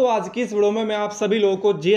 दोस्तों आज की इस वीडियो में मैं आप सभी लोगों को जे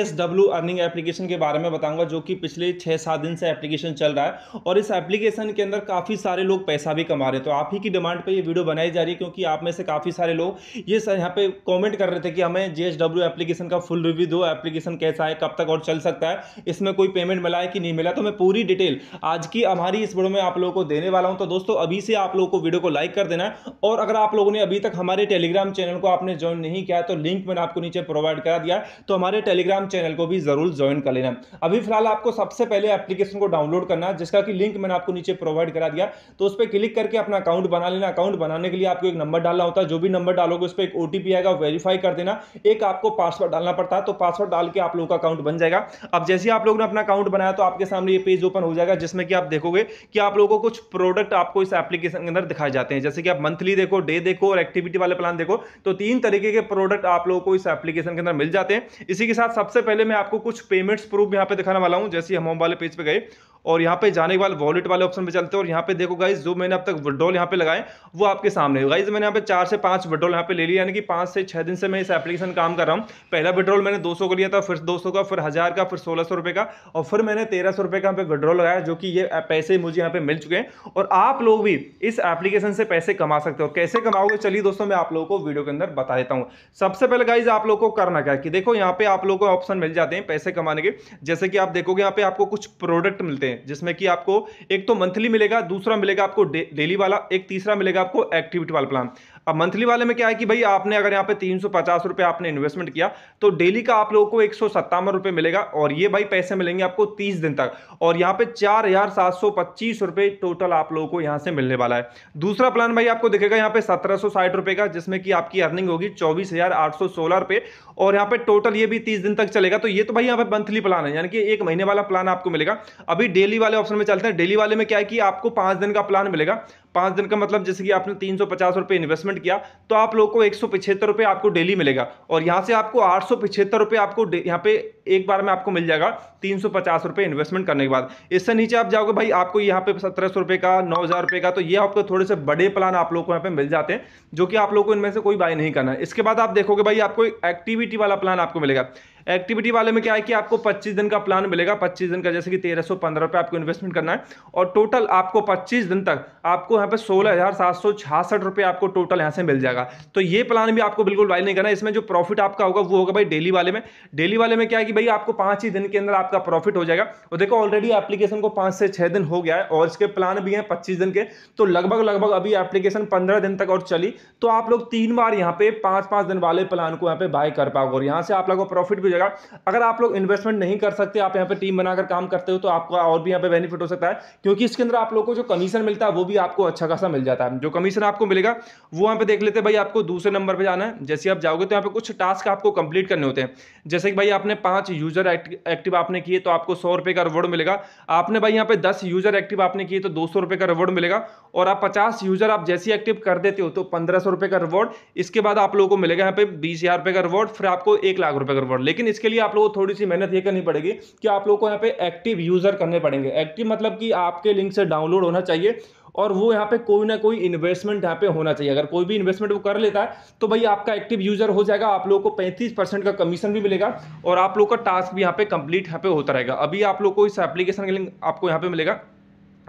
अर्निंग एप्लीकेशन के बारे में बताऊंगा जो कि पिछले छः सात दिन से एप्लीकेशन चल रहा है और इस एप्लीकेशन के अंदर काफ़ी सारे लोग पैसा भी कमा रहे हैं तो आप ही की डिमांड पे ये वीडियो बनाई जा रही है क्योंकि आप में से काफ़ी सारे लोग ये सर यहाँ पे कॉमेंट कर रहे थे कि हमें जे एप्लीकेशन का फुल रिव्यू दो एप्लीकेशन कैसा है कब तक और चल सकता है इसमें कोई पेमेंट मिला है कि नहीं मिला तो मैं पूरी डिटेल आज की हमारी इस वीडियो में आप लोगों को देने वाला हूँ तो दोस्तों अभी से आप लोगों को वीडियो को लाइक कर देना और अगर आप लोगों ने अभी तक हमारे टेलीग्राम चैनल को आपने ज्वाइन नहीं किया तो लिंक मैंने आपको नीचे प्रोवाइड करा दिया तो हमारे टेलीग्राम चैनल को भी जरूर ज्वाइन कर लेना अभी फिलहाल आपको सबसे पहले एप्लीकेशन को डाउनलोड करना है जिसका कि लिंक मैंने आपको नीचे प्रोवाइड करा दिया तो उस पर क्लिक करके अपना अकाउंट बना लेना अकाउंट बनाने के लिए आपको एक नंबर डालना होता है जो भी नंबर डालोगे उस पर एक ओटीपी आएगा वेरीफाई कर देना एक आपको पासवर्ड डालना पड़ता है तो पासवर्ड डाल के आप लोगों का अकाउंट बन जाएगा अब जैसे आप लोगों ने अपना अकाउंट बनाया तो आपके सामने ये पेज ओपन हो जाएगा जिसमें कि आप देखोगे कि आप लोगों को कुछ प्रोडक्ट आपको इस एप्लीकेशन के अंदर दिखाए जाते हैं जैसे कि आप मंथली देखो डे देखो और एक्टिविटी वाले प्लान देखो तो तीन तरीके के प्रोडक्ट आप लोगों को इस एप्लीकेशन के अंदर मिल जाते हैं इसी के साथ सबसे पहले मैं आपको कुछ पेमेंट्स प्रूफ यहाँ पे दिखाने वाला हूँ जैसे हम होम वाले पेज पे गए और यहाँ पे जाने के बाद वॉलेट वाले ऑप्शन पे चलते हैं और यहाँ पे देखो गाइज जो मैंने अब तक विड्रॉल यहाँ पे लगाए वो आपके सामने गाइज मैंने यहाँ पे चार से पांच विड्रॉल यहाँ पे ले लिया यानी कि पांच से छह दिन से मैं इस एप्लीकेशन काम कर रहा हूँ पहला विड्रॉल मैंने दो का लिया था फिर दो का फिर हज़ार का फिर सोलह सौ का और फिर मैंने तेरह सौ का यहाँ पे विड्रॉल लगाया जो कि ये पैसे मुझे यहाँ पे मिल चुके हैं और आप लोग भी इस एप्लीकेशन से पैसे कमा सकते हो कैसे कमाओगे चलिए दोस्तों मैं आप लोगों को वीडियो के अंदर बता देता हूँ सबसे पहले गाइज आप लोग को करना क्या कि देखो यहाँ पे आप लोगों को ऑप्शन मिल जाते हैं पैसे कमाने के जैसे कि आप देखोगे यहाँ पे आपको कुछ प्रोडक्ट मिलते हैं हैं जिसमें कि आपको एक तो मंथली मिलेगा दूसरा मिलेगा आपको डेली वाला एक तीसरा मिलेगा आपको एक्टिविटी वाला प्लान अब मंथली वाले में क्या है कि भाई आपने अगर यहाँ पे तीन सौ पचास रुपये आपने इन्वेस्टमेंट किया तो डेली का आप लोगों को एक सौ सत्तावन रुपये मिलेगा और ये भाई पैसे मिलेंगे आपको तीस दिन तक और यहाँ पे चार हजार सात सौ पच्चीस रुपये टोटल आप लोगों को यहाँ से मिलने वाला है दूसरा प्लान भाई आपको दिखेगा यहाँ पे सत्रह सौ साठ रुपये का जिसमें कि आपकी अर्निंग होगी चौबीस हजार आठ सौ सोलह रुपये और यहाँ पे टोटल ये भी तीस दिन तक चलेगा तो ये तो भाई यहाँ पे मंथली प्लान है यानी कि एक महीने वाला प्लान आपको मिलेगा अभी डेली वाले ऑप्शन में चलते हैं डेली वाले में क्या है कि आपको पांच दिन का प्लान मिलेगा पाँच दिन का मतलब जैसे कि आपने तीन सौ पचास रुपये इन्वेस्टमेंट किया तो आप लोग को एक सौ पिछहत्तर रुपये आपको डेली मिलेगा और यहाँ से आपको आठ सौ पिछहत्तर रुपये आपको यहाँ पे एक बार में आपको मिल जाएगा तीन सौ पचास रुपये इन्वेस्टमेंट करने के बाद इससे नीचे आप जाओगे भाई आपको यहाँ पे सत्रह सौ रुपये का नौ हज़ार रुपये का तो ये आपको थोड़े से बड़े प्लान आप लोगों को यहाँ पे मिल जाते हैं जो कि आप लोगों को इनमें से कोई बाय नहीं करना इसके बाद आप देखोगे भाई आपको एक्टिविटी वाला प्लान आपको मिलेगा एक्टिविटी वाले में क्या है कि आपको पच्चीस दिन का प्लान मिलेगा पच्चीस दिन का जैसे कि तेरह सौ पंद्रह आपको इन्वेस्टमेंट करना है और टोटल आपको पच्चीस दिन तक आपको यहाँ पे सोलह हज़ार सात सौ छियासठ रुपये आपको टोटल यहाँ से मिल जाएगा तो ये प्लान भी आपको बिल्कुल बाय नहीं करना इसमें जो प्रॉफिट आपका होगा वो होगा भाई डेली वाले में डेली वाले में क्या है कि कि भाई आपको पांच ही दिन के अंदर आपका प्रॉफिट हो जाएगा और देखो ऑलरेडी एप्लीकेशन को पांच से छह दिन हो गया है और इसके प्लान भी हैं पच्चीस दिन के तो लगभग लगभग अभी एप्लीकेशन पंद्रह दिन तक और चली तो आप लोग तीन बार यहाँ पे पांच पांच दिन वाले प्लान को यहाँ पे बाय कर पाओगे और यहाँ से आप लोग को प्रॉफिट भी हो जाएगा अगर आप लोग इन्वेस्टमेंट नहीं कर सकते आप यहाँ पे टीम बनाकर काम करते हो तो आपको और भी यहाँ पे बेनिफिट हो सकता है क्योंकि इसके अंदर आप लोग को जो कमीशन मिलता है वो भी आपको अच्छा खासा मिल जाता है जो कमीशन आपको मिलेगा वो यहाँ पे देख लेते हैं भाई आपको दूसरे नंबर पर जाना है जैसे आप जाओगे तो यहाँ पे कुछ टास्क आपको कंप्लीट करने होते हैं जैसे कि भाई आपने पाँच पाँच यूजर एक्टिव आपने किए तो आपको सौ रुपये का रिवॉर्ड मिलेगा आपने भाई यहाँ पे दस यूजर एक्टिव आपने किए तो दो सौ रुपये का रिवॉर्ड मिलेगा और आप पचास यूजर आप जैसे एक्टिव कर देते हो तो पंद्रह सौ रुपये का रिवॉर्ड इसके बाद आप लोगों को मिलेगा यहाँ पे बीस हज़ार रुपये का रिवॉर्ड फिर आपको एक लाख रुपये का रिवॉर्ड लेकिन इसके लिए आप लोगों को थोड़ी सी मेहनत ये करनी पड़ेगी कि आप लोगों को यहाँ पे एक्टिव यूजर करने पड़ेंगे एक्टिव मतलब कि आपके लिंक से डाउनलोड होना चाहिए और वो यहाँ पे कोई ना कोई इन्वेस्टमेंट यहाँ पे होना चाहिए अगर कोई भी इन्वेस्टमेंट वो कर लेता है तो भाई आपका एक्टिव यूजर हो जाएगा आप लोग को पैंतीस परसेंट का कमीशन भी मिलेगा और आप लोग का टास्क भी यहाँ पे कंप्लीट यहाँ पे होता रहेगा अभी आप लोग को इस एप्लीकेशन का लिंक आपको यहाँ पे मिलेगा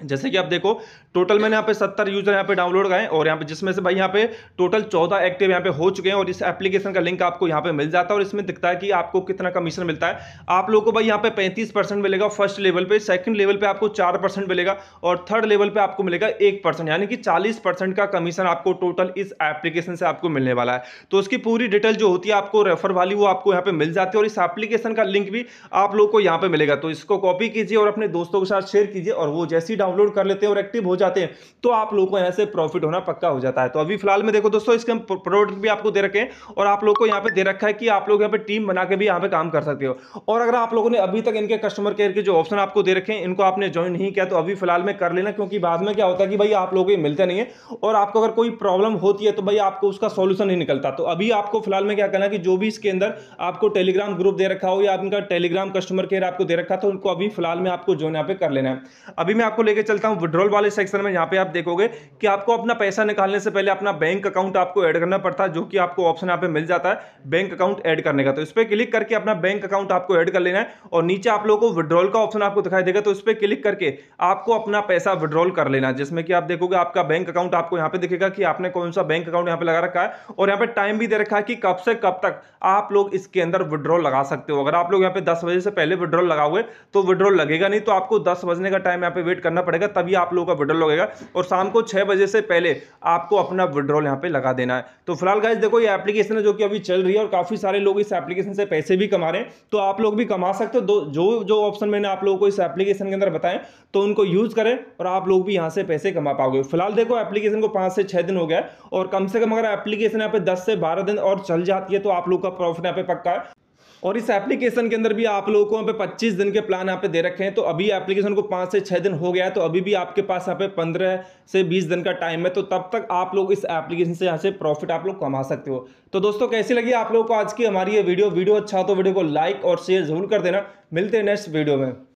जैसे कि आप देखो टोटल मैंने यहाँ पे सत्तर यूजर यहाँ पे डाउनलोड गए और यहाँ पे जिसमें से भाई यहाँ पे टोटल चौदह एक्टिव यहाँ पे हो चुके हैं और इस एप्लीकेशन का लिंक आपको यहाँ पे मिल जाता है और इसमें दिखता है कि आपको कितना कमीशन मिलता है आप लोगों को भाई यहाँ पे पैंतीस परसेंट मिलेगा फर्स्ट लेवल पे सेकंड लेवल पे आपको चार परसेंट मिलेगा और थर्ड लेवल पे आपको मिलेगा एक परसेंट यानी कि चालीस परसेंट का कमीशन आपको टोटल इस एप्लीकेशन से आपको मिलने वाला है तो उसकी पूरी डिटेल जो होती है आपको रेफर वाली वो आपको यहाँ पर मिल जाती है और इस एप्लीकेशन का लिंक भी आप लोग को यहाँ पे मिलेगा तो इसको कॉपी कीजिए और अपने दोस्तों के साथ शेयर कीजिए और वो जैसी डाउनलोड कर लेते हैं और एक्टिव हो जाते हैं तो आप लोगों को यहाँ से प्रॉफिट होना पक्का हो जाता है तो अभी फिलहाल में देखो दोस्तों इसके प्रोडक्ट भी आपको दे रखे हैं और आप लोग को यहाँ पे दे रखा है कि आप लोग यहाँ पे टीम बना के भी यहाँ पे काम कर सकते हो और अगर आप लोगों ने अभी तक इनके कस्टमर केयर के जो ऑप्शन आपको दे रखे हैं इनको आपने ज्वाइन नहीं किया तो अभी फिलहाल में कर लेना क्योंकि बाद में क्या होता है कि भाई आप लोगों को मिलता नहीं है और आपको अगर कोई प्रॉब्लम होती है तो भाई आपको उसका सोल्यूशन नहीं निकलता तो अभी आपको फिलहाल में क्या करना कि जो भी इसके अंदर आपको टेलीग्राम ग्रुप दे रखा हो या इनका टेलीग्राम कस्टमर केयर आपको दे रखा था तो उनको अभी फिलहाल में आपको ज्वाइन यहाँ पे कर लेना है अभी मैं आपको लेके चलता हूँ विड्रॉल वाले सेक्शन में यहाँ पे आप देखोगे कि आपको अपना पैसा निकालने से पहले अपना बैंक अकाउंट आपको ऐड करना पड़ता है जो कि आपको ऑप्शन यहाँ पे मिल जाता है बैंक अकाउंट ऐड करने का तो इस पर क्लिक करके अपना बैंक अकाउंट आपको ऐड कर लेना है और नीचे आप लोगों को विड्रॉल का ऑप्शन आपको दिखाई देगा तो इस पर क्लिक करके आपको अपना पैसा विड्रॉल कर लेना है जिसमें कि आप देखोगे आपका बैंक अकाउंट आपको यहाँ पे दिखेगा कि आपने कौन सा बैंक अकाउंट यहाँ पे लगा रखा है और यहाँ पे टाइम भी दे रखा है कि कब से कब तक आप लोग इसके अंदर विड्रॉल लगा सकते हो अगर आप लोग यहाँ पे दस बजे से पहले विड्रॉल लगाओगे तो विड्रॉल लगेगा नहीं तो आपको दस बजने का टाइम यहाँ पे वेट करना करना पड़ेगा तभी आप लोगों का विड्रॉल लगेगा और शाम को छः बजे से पहले आपको अपना विड्रॉल यहाँ पे लगा देना है तो फिलहाल गाइज देखो ये एप्लीकेशन है जो कि अभी चल रही है और काफ़ी सारे लोग इस एप्लीकेशन से पैसे भी कमा रहे हैं तो आप लोग भी कमा सकते हो जो जो ऑप्शन मैंने आप लोगों को इस एप्लीकेशन के अंदर बताएं तो उनको यूज़ करें और आप लोग भी यहाँ से पैसे कमा पाओगे फिलहाल देखो एप्लीकेशन को पाँच से छः दिन हो गया और कम से कम अगर एप्लीकेशन यहाँ पे दस से बारह दिन और चल जाती है तो आप लोग का प्रॉफिट यहाँ पे पक्का है और इस एप्लीकेशन के अंदर भी आप लोगों को यहाँ पे 25 दिन के प्लान यहाँ पे दे रखे हैं तो अभी एप्लीकेशन को पाँच से छः दिन हो गया है तो अभी भी आपके पास यहाँ पे पंद्रह से बीस दिन का टाइम है तो तब तक आप लोग इस एप्लीकेशन से यहाँ से प्रॉफिट आप लोग कमा सकते हो तो दोस्तों कैसी लगी आप लोगों को आज की हमारी ये वीडियो वीडियो अच्छा हो तो वीडियो को लाइक और शेयर जरूर कर देना मिलते हैं नेक्स्ट वीडियो में